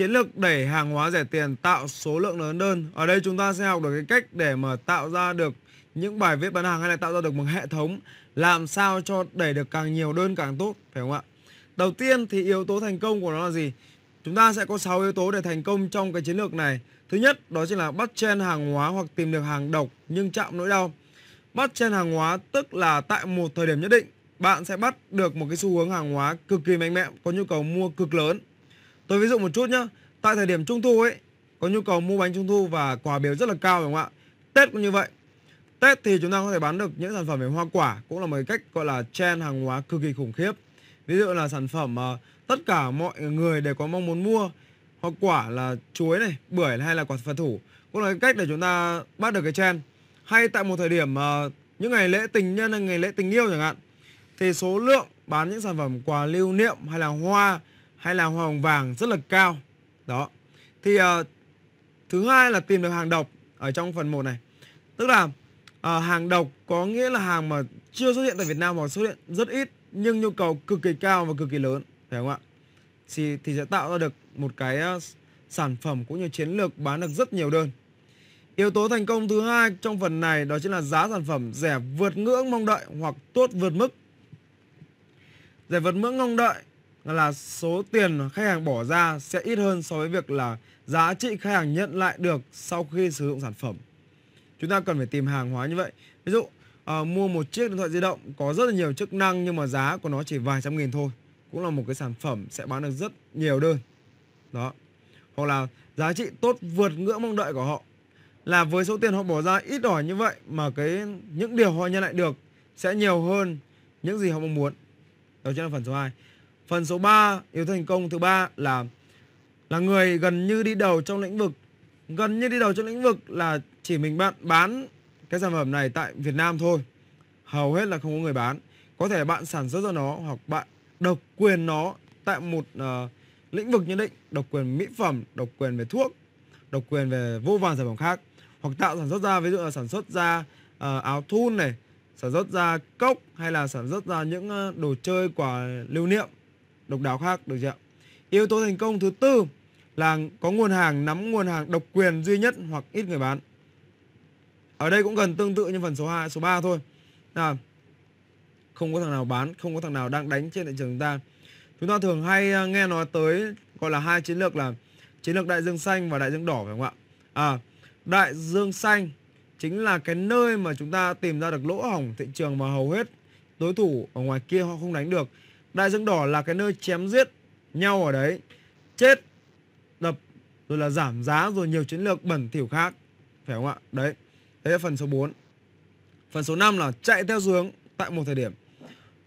chiến lược đẩy hàng hóa rẻ tiền tạo số lượng lớn đơn. Ở đây chúng ta sẽ học được cái cách để mà tạo ra được những bài viết bán hàng hay là tạo ra được một hệ thống làm sao cho đẩy được càng nhiều đơn càng tốt, phải không ạ? Đầu tiên thì yếu tố thành công của nó là gì? Chúng ta sẽ có 6 yếu tố để thành công trong cái chiến lược này. Thứ nhất đó chính là bắt chen hàng hóa hoặc tìm được hàng độc nhưng chạm nỗi đau. Bắt chen hàng hóa tức là tại một thời điểm nhất định bạn sẽ bắt được một cái xu hướng hàng hóa cực kỳ mạnh mẽ có nhu cầu mua cực lớn Tôi ví dụ một chút nhá. Tại thời điểm trung thu ấy, có nhu cầu mua bánh trung thu và quà biếu rất là cao đúng không ạ? Tết cũng như vậy. Tết thì chúng ta có thể bán được những sản phẩm về hoa quả cũng là một cách gọi là chen hàng hóa cực kỳ khủng khiếp. Ví dụ là sản phẩm mà ờ, tất cả mọi người đều có mong muốn mua hoa quả là chuối này, bưởi hay là quả phật thủ cũng là cái cách để chúng ta bắt được cái chen Hay tại một thời điểm mà ờ, những ngày lễ tình nhân hay ngày lễ tình yêu chẳng hạn thì số lượng bán những sản phẩm quà lưu niệm hay là hoa hay là hoa hồng vàng rất là cao đó thì uh, thứ hai là tìm được hàng độc ở trong phần 1 này tức là uh, hàng độc có nghĩa là hàng mà chưa xuất hiện tại Việt Nam hoặc xuất hiện rất ít nhưng nhu cầu cực kỳ cao và cực kỳ lớn phải không ạ thì, thì sẽ tạo ra được một cái uh, sản phẩm cũng như chiến lược bán được rất nhiều đơn Yếu tố thành công thứ hai trong phần này đó chính là giá sản phẩm rẻ vượt ngưỡng mong đợi hoặc tốt vượt mức. Rẻ vượt ngưỡng mong đợi là số tiền khách hàng bỏ ra sẽ ít hơn so với việc là giá trị khách hàng nhận lại được sau khi sử dụng sản phẩm. Chúng ta cần phải tìm hàng hóa như vậy. Ví dụ à, mua một chiếc điện thoại di động có rất là nhiều chức năng nhưng mà giá của nó chỉ vài trăm nghìn thôi. Cũng là một cái sản phẩm sẽ bán được rất nhiều đơn. Đó. Hoặc là giá trị tốt vượt ngưỡng mong đợi của họ. Là với số tiền họ bỏ ra ít ỏi như vậy mà cái những điều họ nhận lại được sẽ nhiều hơn những gì họ mong muốn. Đó chính là phần số 2. Phần số 3, yếu thành công thứ ba là là người gần như đi đầu trong lĩnh vực gần như đi đầu trong lĩnh vực là chỉ mình bạn bán cái sản phẩm này tại Việt Nam thôi. Hầu hết là không có người bán. Có thể bạn sản xuất ra nó hoặc bạn độc quyền nó tại một uh, lĩnh vực nhất định, độc quyền mỹ phẩm, độc quyền về thuốc, độc quyền về vô vàn sản phẩm khác hoặc tạo sản xuất ra ví dụ là sản xuất ra uh, áo thun này, sản xuất ra cốc hay là sản xuất ra những uh, đồ chơi quà lưu niệm độc đáo khác được chưa yếu tố thành công thứ tư là có nguồn hàng nắm nguồn hàng độc quyền duy nhất hoặc ít người bán ở đây cũng gần tương tự như phần số 2, số 3 thôi là không có thằng nào bán không có thằng nào đang đánh trên thị trường chúng ta chúng ta thường hay à, nghe nói tới gọi là hai chiến lược là chiến lược đại dương xanh và đại dương đỏ phải không ạ à đại dương xanh chính là cái nơi mà chúng ta tìm ra được lỗ hỏng thị trường mà hầu hết đối thủ ở ngoài kia họ không đánh được đại dương đỏ là cái nơi chém giết nhau ở đấy chết đập rồi là giảm giá rồi nhiều chiến lược bẩn thỉu khác phải không ạ đấy đấy là phần số 4 phần số 5 là chạy theo xu hướng tại một thời điểm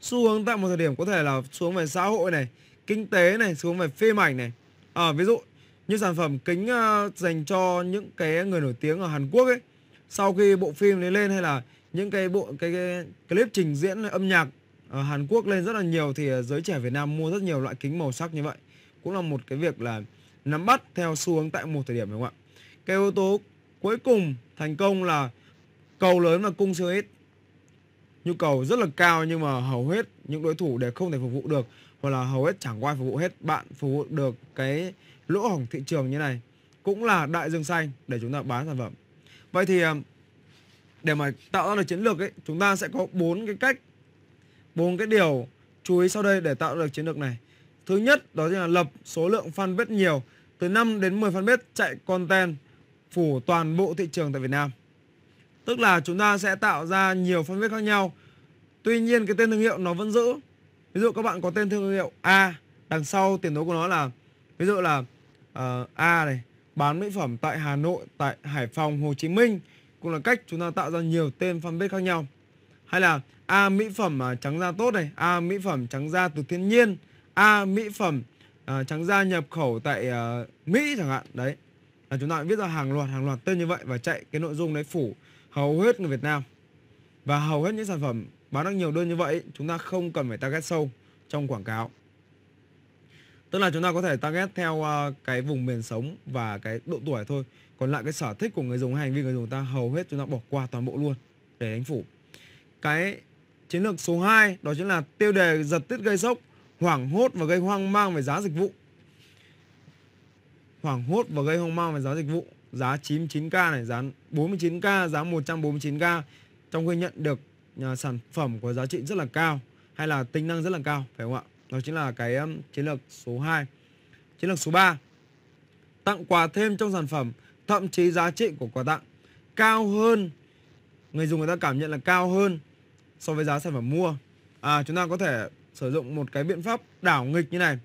xu hướng tại một thời điểm có thể là xuống về xã hội này kinh tế này xuống về phim ảnh này à, ví dụ như sản phẩm kính uh, dành cho những cái người nổi tiếng ở Hàn Quốc ấy sau khi bộ phim đấy lên hay là những cái bộ cái, cái clip trình diễn âm nhạc Ờ, Hàn Quốc lên rất là nhiều thì ờ, giới trẻ Việt Nam mua rất nhiều loại kính màu sắc như vậy cũng là một cái việc là nắm bắt theo xu hướng tại một thời điểm đúng không ạ cái yếu tố cuối cùng thành công là cầu lớn và cung siêu ít nhu cầu rất là cao nhưng mà hầu hết những đối thủ đều không thể phục vụ được hoặc là hầu hết chẳng ai phục vụ hết bạn phục vụ được cái lỗ hổng thị trường như này cũng là đại dương xanh để chúng ta bán sản phẩm vậy thì ờ, để mà tạo ra được chiến lược ấy chúng ta sẽ có bốn cái cách bốn cái điều chú ý sau đây để tạo được chiến lược này. Thứ nhất đó chính là lập số lượng fanpage nhiều, từ 5 đến 10 fanpage chạy content phủ toàn bộ thị trường tại Việt Nam. Tức là chúng ta sẽ tạo ra nhiều fanpage khác nhau. Tuy nhiên cái tên thương hiệu nó vẫn giữ. Ví dụ các bạn có tên thương hiệu A, đằng sau tiền tố của nó là ví dụ là uh, A này, bán mỹ phẩm tại Hà Nội, tại Hải Phòng, Hồ Chí Minh cũng là cách chúng ta tạo ra nhiều tên fanpage khác nhau hay là a à, mỹ phẩm à, trắng da tốt này a à, mỹ phẩm trắng da từ thiên nhiên a mỹ phẩm à, trắng da nhập khẩu tại à, mỹ chẳng hạn đấy là chúng ta viết ra hàng loạt hàng loạt tên như vậy và chạy cái nội dung đấy phủ hầu hết người Việt Nam và hầu hết những sản phẩm bán được nhiều đơn như vậy chúng ta không cần phải target sâu trong quảng cáo tức là chúng ta có thể target theo cái vùng miền sống và cái độ tuổi thôi còn lại cái sở thích của người dùng hay hành vi người dùng ta hầu hết chúng ta bỏ qua toàn bộ luôn để đánh phủ cái chiến lược số 2 đó chính là tiêu đề giật tít gây sốc, hoảng hốt và gây hoang mang về giá dịch vụ. Hoảng hốt và gây hoang mang về giá dịch vụ, giá 99k này, giá 49k, giá 149k trong khi nhận được à, sản phẩm có giá trị rất là cao hay là tính năng rất là cao phải không ạ? Đó chính là cái chiến lược số 2. Chiến lược số 3 tặng quà thêm trong sản phẩm, thậm chí giá trị của quà tặng cao hơn người dùng người ta cảm nhận là cao hơn so với giá sản phẩm mua. À, chúng ta có thể sử dụng một cái biện pháp đảo nghịch như này.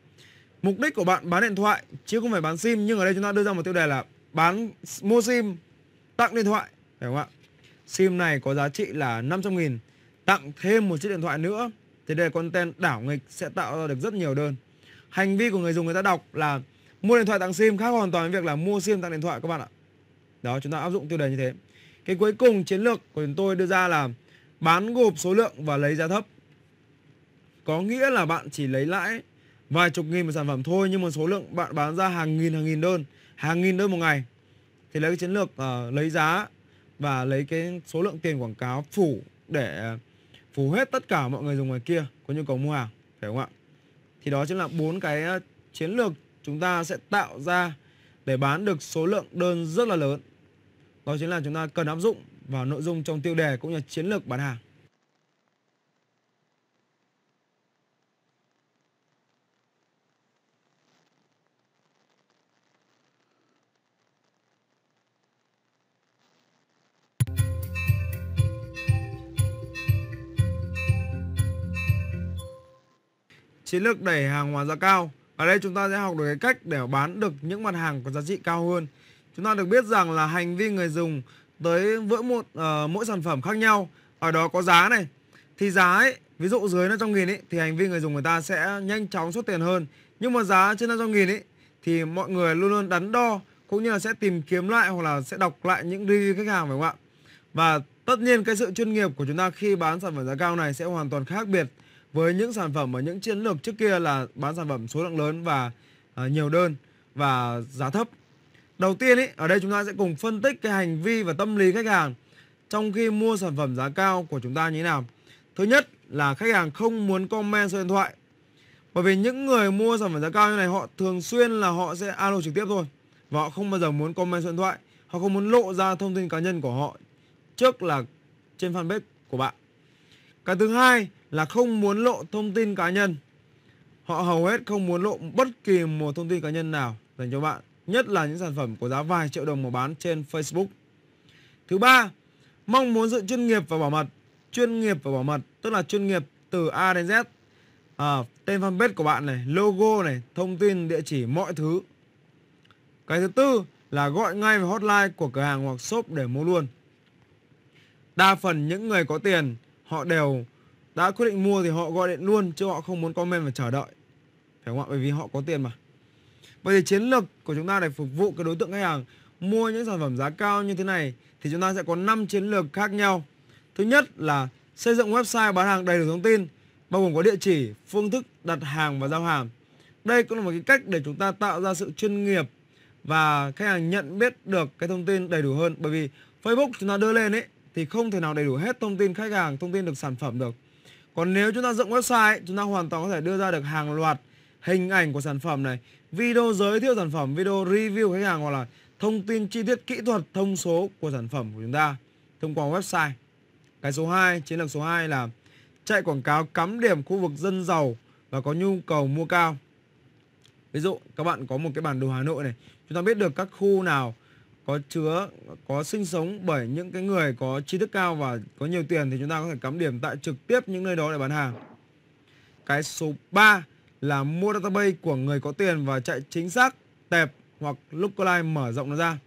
Mục đích của bạn bán điện thoại chứ không phải bán sim nhưng ở đây chúng ta đưa ra một tiêu đề là bán mua sim tặng điện thoại phải không ạ? Sim này có giá trị là 500 nghìn, tặng thêm một chiếc điện thoại nữa thì đây là content đảo nghịch sẽ tạo ra được rất nhiều đơn. Hành vi của người dùng người ta đọc là mua điện thoại tặng sim khác hoàn toàn với việc là mua sim tặng điện thoại các bạn ạ. Đó chúng ta áp dụng tiêu đề như thế. Cái cuối cùng chiến lược của chúng tôi đưa ra là bán gộp số lượng và lấy giá thấp. Có nghĩa là bạn chỉ lấy lãi vài chục nghìn một sản phẩm thôi nhưng mà số lượng bạn bán ra hàng nghìn hàng nghìn đơn, hàng nghìn đơn một ngày. Thì lấy cái chiến lược uh, lấy giá và lấy cái số lượng tiền quảng cáo phủ để ờ, phủ hết tất cả mọi người dùng ngoài kia có nhu cầu mua hàng, phải không ạ? Thì đó chính là bốn cái ờ, chiến lược chúng ta sẽ tạo ra để bán được số lượng đơn rất là lớn. Đó chính là chúng ta cần áp dụng vào nội dung trong tiêu đề cũng như chiến lược bán hàng. chiến lược đẩy hàng hóa giá cao. Ở đây chúng ta sẽ học được cái cách để bán được những mặt hàng có giá trị cao hơn. Chúng ta được biết rằng là hành vi người dùng tới mỗi một uh, mỗi sản phẩm khác nhau ở đó có giá này thì giá ấy ví dụ dưới 500 nghìn ấy thì hành vi người dùng người ta sẽ nhanh chóng xuất tiền hơn nhưng mà giá trên 500 nghìn ấy thì mọi người luôn luôn đắn đo cũng như là sẽ tìm kiếm lại hoặc là sẽ đọc lại những review khách hàng phải không ạ và tất nhiên cái sự chuyên nghiệp của chúng ta khi bán sản phẩm giá cao này sẽ hoàn toàn khác biệt với những sản phẩm ở những chiến lược trước kia là bán sản phẩm số lượng lớn và uh, nhiều đơn và giá thấp Đầu tiên ý, ở đây chúng ta sẽ cùng phân tích cái hành vi và tâm lý khách hàng trong khi mua sản phẩm giá cao của chúng ta như thế nào. Thứ nhất là khách hàng không muốn comment số điện thoại. Bởi vì những người mua sản phẩm giá cao như này họ thường xuyên là họ sẽ alo trực tiếp thôi. Và họ không bao giờ muốn comment số điện thoại. Họ không muốn lộ ra thông tin cá nhân của họ trước là trên fanpage của bạn. Cái thứ hai là không muốn lộ thông tin cá nhân. Họ hầu hết không muốn lộ bất kỳ một thông tin cá nhân nào dành cho bạn nhất là những sản phẩm có giá vài triệu đồng mà bán trên Facebook. Thứ ba, mong muốn sự chuyên nghiệp và bảo mật. Chuyên nghiệp và bảo mật tức là chuyên nghiệp từ A đến Z. À, tên fanpage của bạn này, logo này, thông tin, địa chỉ, mọi thứ. Cái thứ tư là gọi ngay về hotline của cửa hàng hoặc shop để mua luôn. Đa phần những người có tiền họ đều đã quyết định mua thì họ gọi điện luôn chứ họ không muốn comment và chờ đợi. Phải không ạ? Bởi vì họ có tiền mà. Vậy thì chiến lược của chúng ta để phục vụ cái đối tượng khách hàng mua những sản phẩm giá cao như thế này thì chúng ta sẽ có 5 chiến lược khác nhau. Thứ nhất là xây dựng website bán hàng đầy đủ thông tin bao gồm có địa chỉ, phương thức đặt hàng và giao hàng. Đây cũng là một cái cách để chúng ta tạo ra sự chuyên nghiệp và khách hàng nhận biết được cái thông tin đầy đủ hơn bởi vì Facebook chúng ta đưa lên ấy thì không thể nào đầy đủ hết thông tin khách hàng, thông tin được sản phẩm được. Còn nếu chúng ta dựng website, chúng ta hoàn toàn có thể đưa ra được hàng loạt hình ảnh của sản phẩm này, video giới thiệu sản phẩm, video review khách hàng hoặc là thông tin chi tiết kỹ thuật thông số của sản phẩm của chúng ta thông qua website. Cái số 2, chiến lược số 2 là chạy quảng cáo cắm điểm khu vực dân giàu và có nhu cầu mua cao. Ví dụ các bạn có một cái bản đồ Hà Nội này, chúng ta biết được các khu nào có chứa có sinh sống bởi những cái người có tri thức cao và có nhiều tiền thì chúng ta có thể cắm điểm tại trực tiếp những nơi đó để bán hàng. Cái số 3 là mua database của người có tiền và chạy chính xác, tệp hoặc lookalike mở rộng nó ra.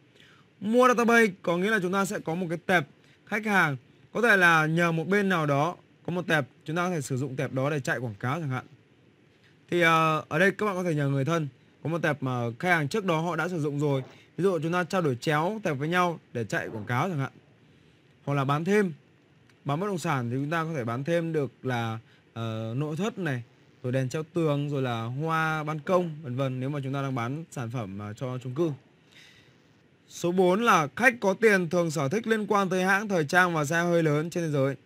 Mua database có nghĩa là chúng ta sẽ có một cái tệp khách hàng, có thể là nhờ một bên nào đó có một tệp, chúng ta có thể sử dụng tệp đó để chạy quảng cáo chẳng hạn. Thì uh, ở đây các bạn có thể nhờ người thân, có một tệp mà khách hàng trước đó họ đã sử dụng rồi. Ví dụ chúng ta trao đổi chéo tệp với nhau để chạy quảng cáo chẳng hạn. Hoặc là bán thêm. Bán bất động sản thì chúng ta có thể bán thêm được là uh, nội thất này, rồi đèn treo tường rồi là hoa ban công vân vân nếu mà chúng ta đang bán sản phẩm à, cho chung cư Số 4 là khách có tiền thường sở thích liên quan tới hãng thời trang và xe hơi lớn trên thế giới.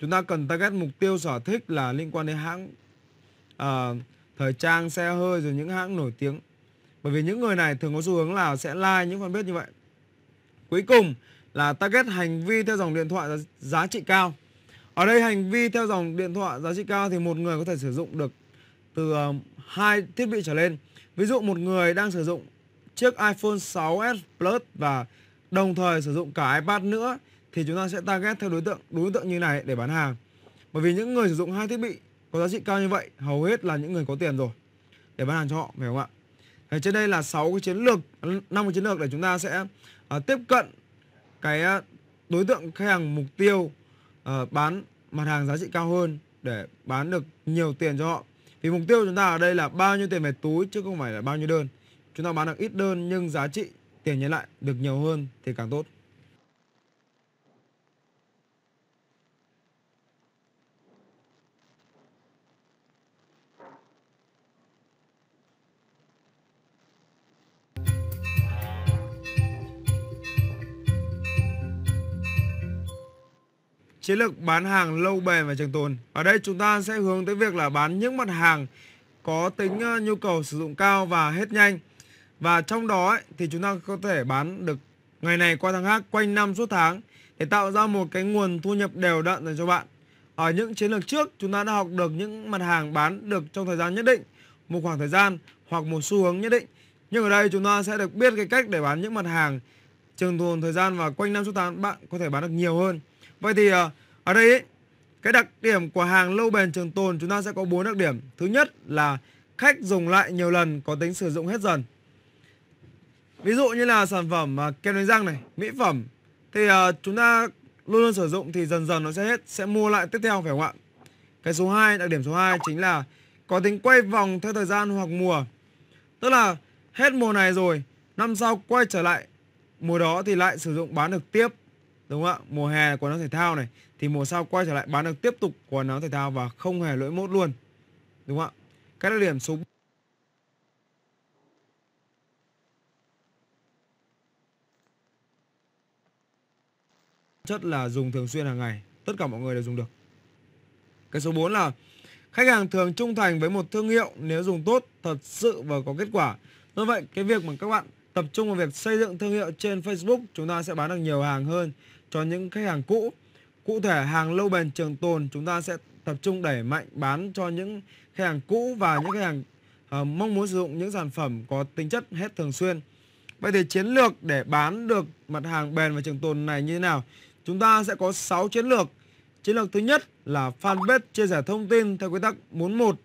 Chúng ta cần target mục tiêu sở thích là liên quan đến hãng uh, thời trang, xe hơi rồi những hãng nổi tiếng. Bởi vì những người này thường có xu hướng là sẽ like những fanpage như vậy. Cuối cùng là target hành vi theo dòng điện thoại giá, giá trị cao. Ở đây hành vi theo dòng điện thoại giá trị cao thì một người có thể sử dụng được từ ờ, hai thiết bị trở lên. Ví dụ một người đang sử dụng chiếc iPhone 6s Plus và đồng thời sử dụng cả iPad nữa thì chúng ta sẽ target theo đối tượng đối tượng như này để bán hàng. Bởi vì những người sử dụng hai thiết bị có giá trị cao như vậy hầu hết là những người có tiền rồi để bán hàng cho họ phải không ạ? Thế trên đây là 6 cái chiến lược, 5 cái chiến lược để chúng ta sẽ uh, tiếp cận cái ờ, đối tượng khách hàng mục tiêu uh, bán mặt hàng giá trị cao hơn để bán được nhiều tiền cho họ. Thì mục tiêu chúng ta ở đây là bao nhiêu tiền về túi chứ không phải là bao nhiêu đơn. Chúng ta bán được ít đơn nhưng giá trị tiền nhận lại được nhiều hơn thì càng tốt. chiến lược bán hàng lâu bền và trường tồn. Ở đây chúng ta sẽ hướng tới việc là bán những mặt hàng có tính ờ, nhu cầu sử dụng cao và hết nhanh. Và trong đó ấy, thì chúng ta có thể bán được ngày này qua tháng khác quanh năm suốt tháng để tạo ra một cái nguồn thu nhập đều đặn dành cho bạn. Ở những chiến lược trước chúng ta đã học được những mặt hàng bán được trong thời gian nhất định, một khoảng thời gian hoặc một xu hướng nhất định. Nhưng ở đây chúng ta sẽ được biết cái cách để bán những mặt hàng trường tồn thời gian và quanh năm suốt tháng bạn có thể bán được nhiều hơn. Vậy thì ờ, ở đây cái đặc điểm của hàng lâu bền trường tồn chúng ta sẽ có bốn đặc điểm. Thứ nhất là khách dùng lại nhiều lần có tính sử dụng hết dần. Ví dụ như là sản phẩm ờ, kem đánh răng này, mỹ phẩm thì ờ, chúng ta luôn luôn sử dụng thì dần dần nó sẽ hết, sẽ mua lại tiếp theo phải không ạ? Cái số 2, đặc điểm số 2 chính là có tính quay vòng theo thời gian hoặc mùa. Tức là hết mùa này rồi, năm sau quay trở lại mùa đó thì lại sử dụng bán được tiếp đúng không ạ mùa hè là quần áo thể thao này thì mùa sau quay trở lại bán được tiếp tục quần áo thể thao và không hề lỗi mốt luôn đúng không ạ các đặc điểm số chất là dùng thường xuyên hàng ngày tất cả mọi người đều dùng được cái số 4 là khách hàng thường trung thành với một thương hiệu nếu dùng tốt thật sự và có kết quả do vậy cái việc mà các bạn tập trung vào việc xây dựng thương hiệu trên Facebook, chúng ta sẽ bán được nhiều hàng hơn cho những khách hàng cũ. Cụ thể hàng lâu bền trường tồn chúng ta sẽ tập trung đẩy mạnh bán cho những khách hàng cũ và những khách hàng uh, mong muốn sử dụng những sản phẩm có tính chất hết thường xuyên. Vậy thì chiến lược để bán được mặt hàng bền và trường tồn này như thế nào? Chúng ta sẽ có 6 chiến lược. Chiến lược thứ nhất là fanpage chia sẻ thông tin theo quy tắc 41,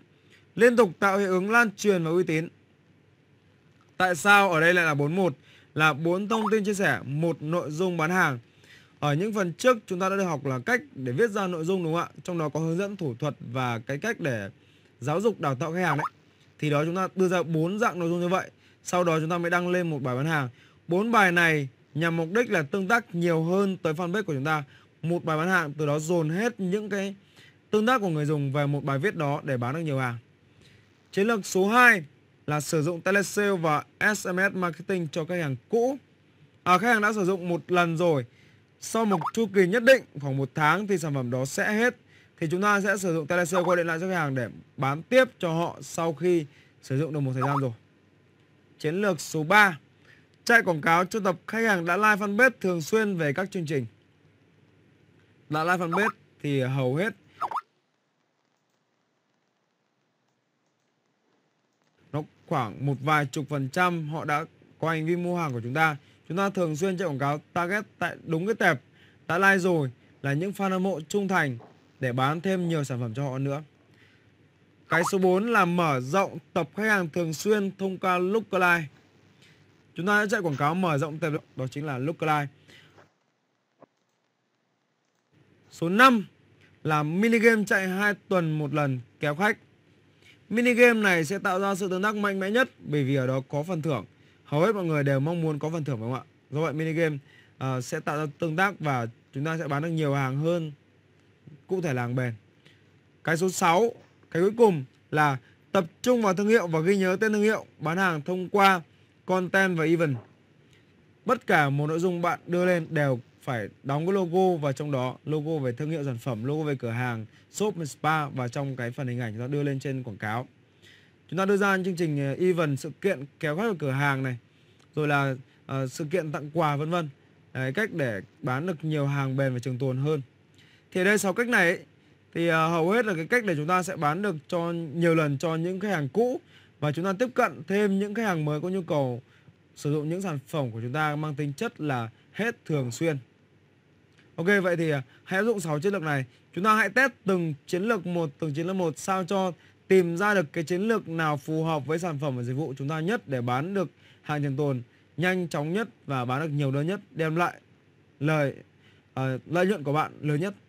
liên tục tạo hiệu ứng lan truyền và uy tín. Tại sao ở đây lại là 41? Là bốn thông tin chia sẻ, một nội dung bán hàng. Ở những phần trước chúng ta đã được học là cách để viết ra nội dung đúng không ạ? Trong đó có hướng dẫn thủ thuật và cái cách để giáo dục đào tạo khách hàng đấy. Thì đó chúng ta đưa ra bốn dạng nội dung như vậy. Sau đó chúng ta mới đăng lên một bài bán hàng. Bốn bài này nhằm mục đích là tương tác nhiều hơn tới fanpage của chúng ta. Một bài bán hàng từ đó dồn hết những cái tương tác của người dùng về một bài viết đó để bán được nhiều hàng. Chiến lược số 2 là sử dụng telesale và SMS marketing cho khách hàng cũ. À, khách hàng đã sử dụng một lần rồi. Sau một chu kỳ nhất định khoảng một tháng thì sản phẩm đó sẽ hết. Thì chúng ta sẽ sử dụng telesale gọi điện lại cho khách hàng để bán tiếp cho họ sau khi sử dụng được một thời gian rồi. Chiến lược số 3. Chạy quảng cáo cho tập khách hàng đã like fanpage thường xuyên về các chương trình. Đã like fanpage thì hầu hết khoảng một vài chục phần trăm họ đã có hành vi mua hàng của chúng ta chúng ta thường xuyên chạy quảng cáo target tại đúng cái tệp đã like rồi là những fan hâm mộ trung thành để bán thêm nhiều sản phẩm cho họ nữa cái số 4 là mở rộng tập khách hàng thường xuyên thông qua lookalike chúng ta đã chạy quảng cáo mở rộng tệp đó chính là lookalike số 5 là mini game chạy 2 tuần một lần kéo khách Mini game này sẽ tạo ra sự tương tác mạnh mẽ nhất bởi vì ở đó có phần thưởng. Hầu hết mọi người đều mong muốn có phần thưởng phải không ạ? Do vậy minigame uh, sẽ tạo ra tương tác và chúng ta sẽ bán được nhiều hàng hơn. Cụ thể là hàng bền. Cái số 6, cái cuối cùng là tập trung vào thương hiệu và ghi nhớ tên thương hiệu, bán hàng thông qua content và event. Bất cả một nội dung bạn đưa lên đều phải đóng cái logo vào trong đó logo về thương hiệu sản phẩm logo về cửa hàng shop và spa và trong cái phần hình ảnh chúng ta đưa lên trên quảng cáo chúng ta đưa ra chương trình ờ, event sự kiện kéo khách vào cửa hàng này rồi là uh, sự kiện tặng quà vân vân cách để bán được nhiều hàng bền và trường tồn hơn thì đây sau cách này thì uh, hầu hết là cái cách để chúng ta sẽ bán được cho nhiều lần cho những khách hàng cũ và chúng ta tiếp cận thêm những khách hàng mới có nhu cầu sử dụng những sản phẩm của chúng ta mang tính chất là hết thường xuyên Ok vậy thì à, hãy áp dụng 6 chiến lược này. Chúng ta hãy test từng chiến lược một từng chiến lược một sao cho tìm ra được cái chiến lược nào phù hợp với sản phẩm và dịch vụ chúng ta nhất để bán được hàng trường tồn nhanh chóng nhất và bán được nhiều đơn nhất đem lại lời uh, lợi nhuận của bạn lớn nhất